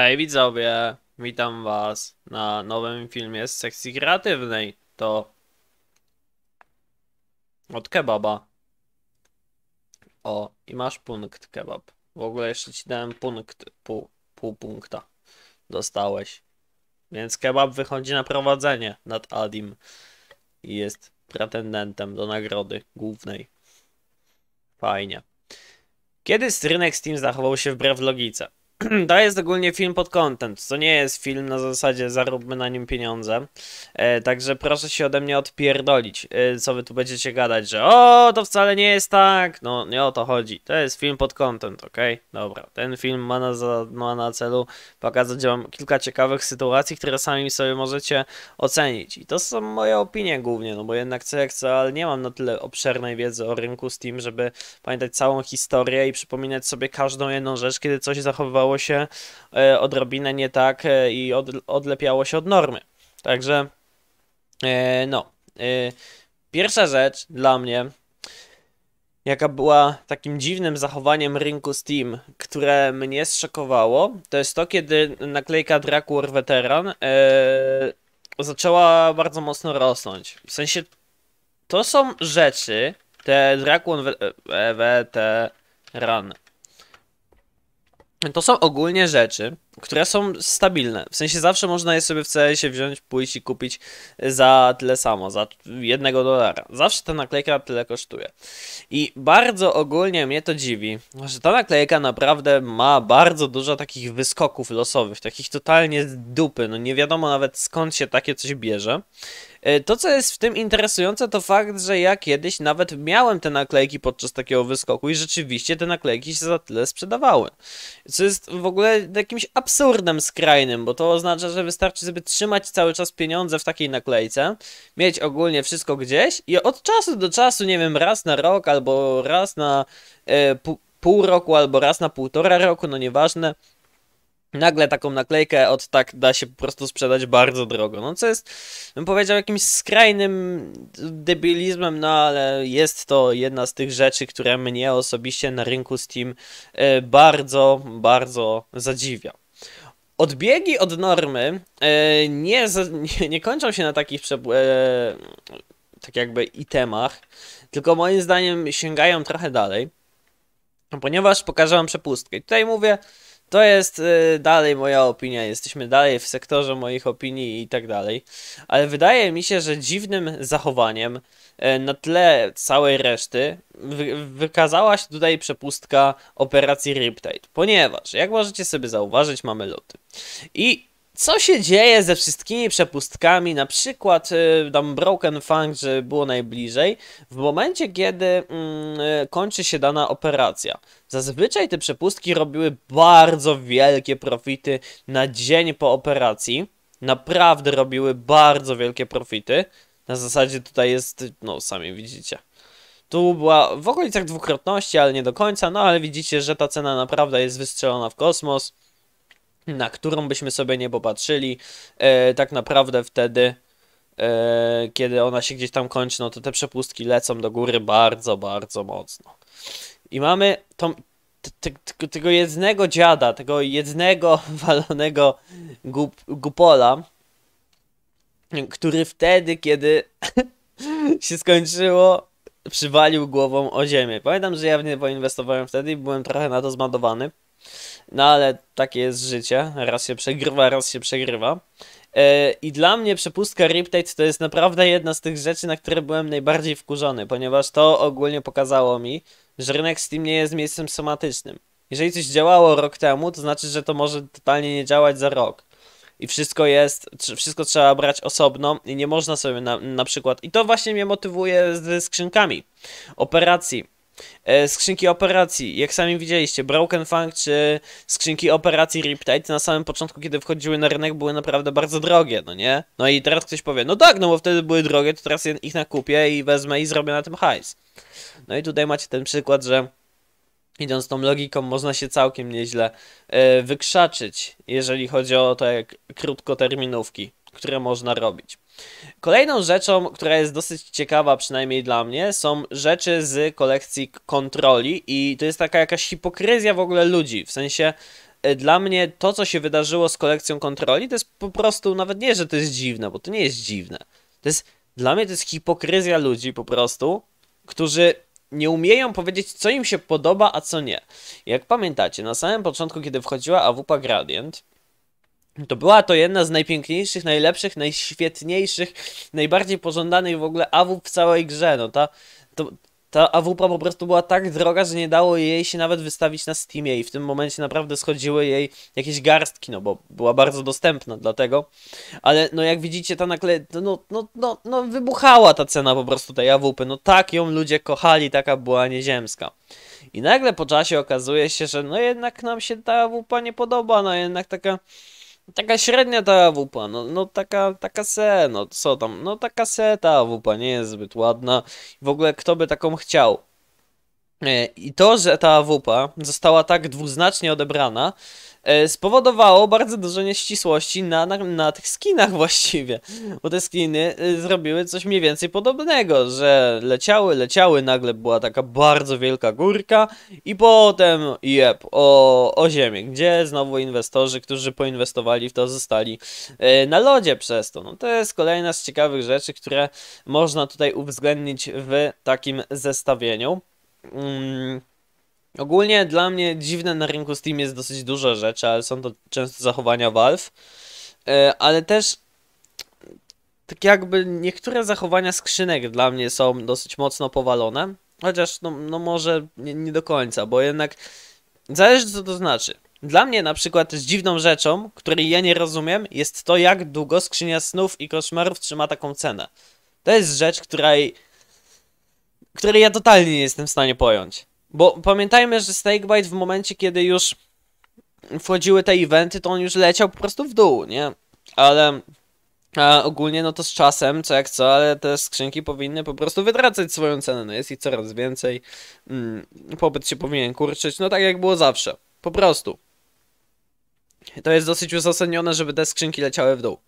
Hej widzowie, witam was na nowym filmie z sekcji kreatywnej. To od kebaba. O, i masz punkt kebab. W ogóle jeszcze ci dałem punkt, pół, pół punkta. Dostałeś. Więc kebab wychodzi na prowadzenie nad Adim. I jest pretendentem do nagrody głównej. Fajnie. Kiedy rynek Steam zachował się wbrew logice? to jest ogólnie film pod content. To nie jest film na zasadzie zaróbmy na nim pieniądze. E, także proszę się ode mnie odpierdolić, e, co wy tu będziecie gadać, że o, to wcale nie jest tak. No, nie o to chodzi. To jest film pod content, ok? Dobra. Ten film ma na, ma na celu pokazać wam kilka ciekawych sytuacji, które sami sobie możecie ocenić. I to są moje opinie głównie, no bo jednak co jak co, ale nie mam na tyle obszernej wiedzy o rynku Steam, żeby pamiętać całą historię i przypominać sobie każdą jedną rzecz, kiedy coś zachowywało działo się e, odrobinę nie tak e, i od, odlepiało się od normy. Także, e, no. Pierwsza rzecz dla mnie, jaka była takim dziwnym zachowaniem rynku Steam, które mnie zszokowało, to jest to, kiedy naklejka Drag War Veteran zaczęła bardzo mocno rosnąć. W sensie, to są rzeczy, te Drag War Veteran, to są ogólnie rzeczy, które są stabilne. W sensie zawsze można je sobie w wziąć, pójść i kupić za tyle samo, za jednego dolara. Zawsze ta naklejka tyle kosztuje. I bardzo ogólnie mnie to dziwi, że ta naklejka naprawdę ma bardzo dużo takich wyskoków losowych, takich totalnie dupy. No nie wiadomo nawet skąd się takie coś bierze. E, to, co jest w tym interesujące, to fakt, że ja kiedyś nawet miałem te naklejki podczas takiego wyskoku i rzeczywiście te naklejki się za tyle sprzedawały. Co jest w ogóle jakimś absurdem skrajnym, bo to oznacza, że wystarczy sobie trzymać cały czas pieniądze w takiej naklejce, mieć ogólnie wszystko gdzieś i od czasu do czasu, nie wiem, raz na rok albo raz na e, pół roku albo raz na półtora roku, no nieważne, Nagle taką naklejkę od tak da się po prostu sprzedać bardzo drogo. No co jest, bym powiedział, jakimś skrajnym debilizmem, no ale jest to jedna z tych rzeczy, które mnie osobiście na rynku Steam e, bardzo, bardzo zadziwia. Odbiegi od normy e, nie, nie kończą się na takich e, tak jakby itemach, tylko moim zdaniem sięgają trochę dalej, ponieważ pokażę wam przepustkę. I tutaj mówię to jest y, dalej moja opinia, jesteśmy dalej w sektorze moich opinii i tak dalej, ale wydaje mi się, że dziwnym zachowaniem y, na tle całej reszty wykazała się tutaj przepustka operacji Riptide, ponieważ, jak możecie sobie zauważyć, mamy loty. I co się dzieje ze wszystkimi przepustkami, na przykład y, tam Broken Fang, że było najbliżej, w momencie, kiedy mm, y, kończy się dana operacja. Zazwyczaj te przepustki robiły bardzo wielkie profity na dzień po operacji. Naprawdę robiły bardzo wielkie profity. Na zasadzie tutaj jest, no sami widzicie. Tu była w okolicach dwukrotności, ale nie do końca, no ale widzicie, że ta cena naprawdę jest wystrzelona w kosmos na którą byśmy sobie nie popatrzyli, e, tak naprawdę wtedy, e, kiedy ona się gdzieś tam kończy, no to te przepustki lecą do góry bardzo, bardzo mocno. I mamy tą, tego jednego dziada, tego jednego walonego gup, gupola, który wtedy, kiedy się skończyło, przywalił głową o ziemię. Pamiętam, że ja w nie poinwestowałem wtedy i byłem trochę na to zmadowany. No ale takie jest życie. Raz się przegrywa, raz się przegrywa. E, I dla mnie przepustka Riptide to jest naprawdę jedna z tych rzeczy, na które byłem najbardziej wkurzony, ponieważ to ogólnie pokazało mi, że rynek Steam nie jest miejscem somatycznym. Jeżeli coś działało rok temu, to znaczy, że to może totalnie nie działać za rok. I wszystko jest, wszystko trzeba brać osobno i nie można sobie na, na przykład. I to właśnie mnie motywuje ze skrzynkami operacji E, skrzynki operacji, jak sami widzieliście, Broken funk czy skrzynki operacji Riptide na samym początku, kiedy wchodziły na rynek, były naprawdę bardzo drogie, no nie? No i teraz ktoś powie, no tak, no bo wtedy były drogie, to teraz ich nakupię i wezmę i zrobię na tym hajs. No i tutaj macie ten przykład, że idąc tą logiką, można się całkiem nieźle e, wykrzaczyć, jeżeli chodzi o te krótkoterminówki, które można robić. Kolejną rzeczą, która jest dosyć ciekawa, przynajmniej dla mnie, są rzeczy z kolekcji kontroli i to jest taka jakaś hipokryzja w ogóle ludzi, w sensie e, dla mnie to, co się wydarzyło z kolekcją kontroli, to jest po prostu nawet nie, że to jest dziwne, bo to nie jest dziwne. To jest, dla mnie to jest hipokryzja ludzi po prostu, którzy nie umieją powiedzieć, co im się podoba, a co nie. Jak pamiętacie, na samym początku, kiedy wchodziła AWP Gradient, to była to jedna z najpiękniejszych, najlepszych, najświetniejszych, najbardziej pożądanych w ogóle AW w całej grze. No ta, to, ta AWP po prostu była tak droga, że nie dało jej się nawet wystawić na Steamie i w tym momencie naprawdę schodziły jej jakieś garstki, no bo była bardzo dostępna dlatego, ale no jak widzicie ta nakle... no, no, no, no wybuchała ta cena po prostu tej AWP, no tak ją ludzie kochali, taka była nieziemska. I nagle po czasie okazuje się, że no jednak nam się ta AWP nie podoba, no jednak taka Taka średnia ta AWP, no, no taka, taka se, no co tam, no taka se ta AWP nie jest zbyt ładna. W ogóle kto by taką chciał? E, I to, że ta WUPA została tak dwuznacznie odebrana, e, spowodowało bardzo dużo nieścisłości na, na, na, tych skinach właściwie, bo te skiny e, zrobiły coś mniej więcej podobnego, że leciały, leciały, nagle była taka bardzo wielka górka i potem jeb, o, o ziemię, gdzie znowu inwestorzy, którzy poinwestowali w to zostali na lodzie przez to. No to jest kolejna z ciekawych rzeczy, które można tutaj uwzględnić w takim zestawieniu. Mm, ogólnie dla mnie dziwne na rynku Steam jest dosyć dużo rzeczy, ale są to często zachowania Valve. E, ale też tak jakby niektóre zachowania skrzynek dla mnie są dosyć mocno powalone. Chociaż no, no może nie, nie do końca, bo jednak zależy co to znaczy. Dla mnie na przykład dziwną rzeczą, której ja nie rozumiem, jest to jak długo skrzynia snów i koszmarów trzyma taką cenę. To jest rzecz, której której ja totalnie nie jestem w stanie pojąć. Bo pamiętajmy, że Snakebite w momencie, kiedy już wchodziły te eventy, to on już leciał po prostu w dół, nie? Ale a ogólnie no to z czasem, co jak co, ale te skrzynki powinny po prostu wytracać swoją cenę. No jest ich coraz więcej, mm, popyt się powinien kurczyć, no tak jak było zawsze. Po prostu. To jest dosyć uzasadnione, żeby te skrzynki leciały w dół.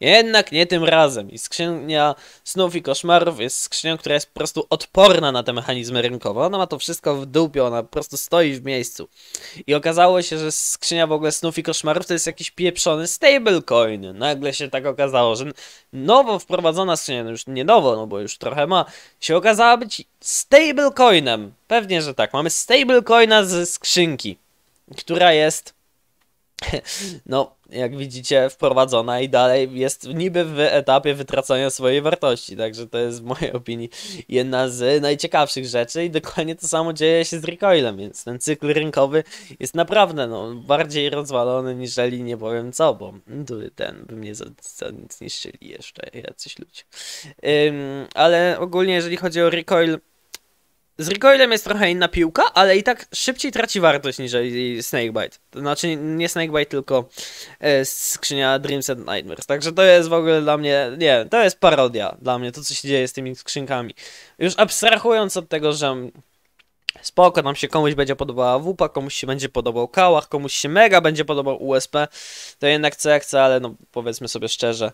Jednak nie tym razem. I skrzynia snów i koszmarów jest skrzynią, która jest po prostu odporna na te mechanizmy rynkowe. Ona ma to wszystko w dupie, ona po prostu stoi w miejscu. I okazało się, że skrzynia w ogóle snów i koszmarów to jest jakiś pieprzony stablecoin. Nagle się tak okazało, że nowo wprowadzona skrzynia, no już nie nowo, no bo już trochę ma, się okazała być stablecoinem. Pewnie, że tak. Mamy stablecoina z skrzynki, która jest no, jak widzicie, wprowadzona i dalej jest niby w etapie wytracania swojej wartości. Także to jest w mojej opinii jedna z najciekawszych rzeczy i dokładnie to samo dzieje się z recoilem, więc ten cykl rynkowy jest naprawdę no, bardziej rozwalony niżeli nie powiem co, bo ten by mnie za, za nic jeszcze jacyś ludzie. Ym, ale ogólnie jeżeli chodzi o recoil, z recoilem jest trochę inna piłka, ale i tak szybciej traci wartość niż Snakebite. To znaczy nie Snakebite, tylko e, skrzynia Dreams and Nightmares. Także to jest w ogóle dla mnie, nie to jest parodia dla mnie, to co się dzieje z tymi skrzynkami. Już abstrahując od tego, że spoko, nam się komuś będzie podobała WUPA, komuś się będzie podobał Kałach, komuś się mega będzie podobał USP, to jednak co jak co, ale no powiedzmy sobie szczerze,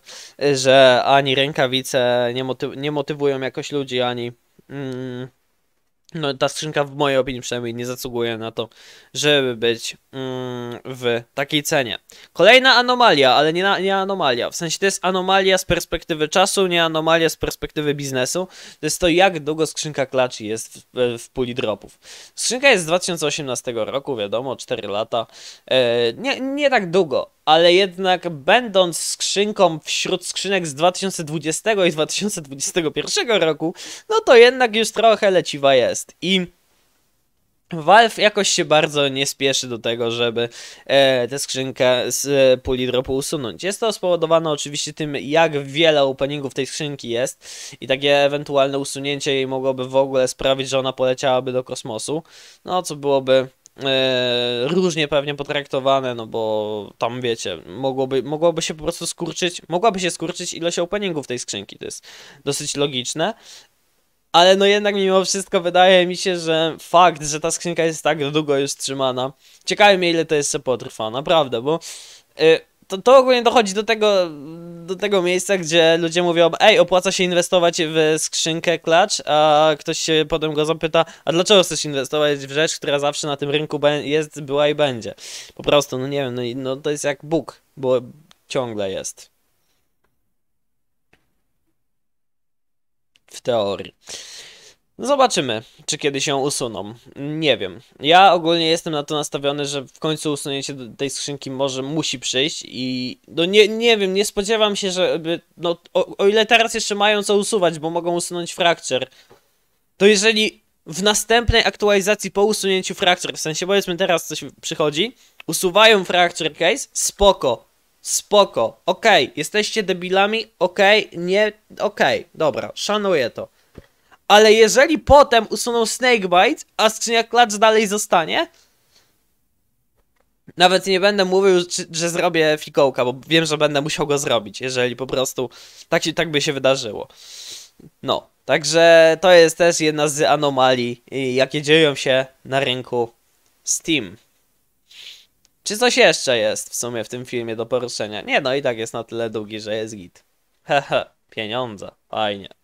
że ani rękawice nie, nie motywują jakoś ludzi, ani... Mm, no, ta skrzynka w mojej opinii przynajmniej nie zasługuje na to, żeby być mm, w takiej cenie. Kolejna anomalia, ale nie, na, nie anomalia. W sensie to jest anomalia z perspektywy czasu, nie anomalia z perspektywy biznesu. To jest to, jak długo skrzynka klacz jest w, w puli dropów. Skrzynka jest z 2018 roku, wiadomo, 4 lata. E, nie, nie tak długo ale jednak będąc skrzynką wśród skrzynek z 2020 i 2021 roku, no to jednak już trochę leciwa jest. I Valve jakoś się bardzo nie spieszy do tego, żeby e, tę skrzynkę z e, puli dropu usunąć. Jest to spowodowane oczywiście tym, jak wiele openingów tej skrzynki jest i takie ewentualne usunięcie jej mogłoby w ogóle sprawić, że ona poleciałaby do kosmosu, no co byłoby E, różnie pewnie potraktowane, no bo tam wiecie, mogłoby, mogłoby się po prostu skurczyć, mogłaby się skurczyć ilość openingów tej skrzynki, to jest dosyć logiczne. Ale no jednak mimo wszystko wydaje mi się, że fakt, że ta skrzynka jest tak długo już trzymana, ciekawe mnie ile to jeszcze potrwa, naprawdę, bo... Yy, to, to ogólnie dochodzi do tego, do tego miejsca, gdzie ludzie mówią, ej, opłaca się inwestować w skrzynkę klacz, a ktoś się potem go zapyta, a dlaczego chcesz inwestować w rzecz, która zawsze na tym rynku jest, była i będzie. Po prostu, no nie wiem, no, no to jest jak Bóg, bo ciągle jest. W teorii. No zobaczymy, czy kiedyś ją usuną. Nie wiem. Ja ogólnie jestem na to nastawiony, że w końcu usunięcie tej skrzynki może musi przyjść i no nie, nie wiem, nie spodziewam się, że no o, o ile teraz jeszcze mają co usuwać, bo mogą usunąć Fracture, to jeżeli w następnej aktualizacji po usunięciu Fracture, w sensie powiedzmy teraz coś przychodzi, usuwają Fracture Case, spoko, spoko, okej, okay. jesteście debilami, okej, okay. nie, okej, okay. dobra, szanuję to ale jeżeli potem usuną Snakebite, a skrzynia klacz dalej zostanie, nawet nie będę mówił, że zrobię fikołka, bo wiem, że będę musiał go zrobić, jeżeli po prostu tak, się, tak by się wydarzyło. No, także to jest też jedna z anomalii, y, jakie dzieją się na rynku Steam. Czy coś jeszcze jest w sumie w tym filmie do poruszenia? Nie, no i tak jest na tyle długi, że jest git. Hehe, pieniądze, fajnie.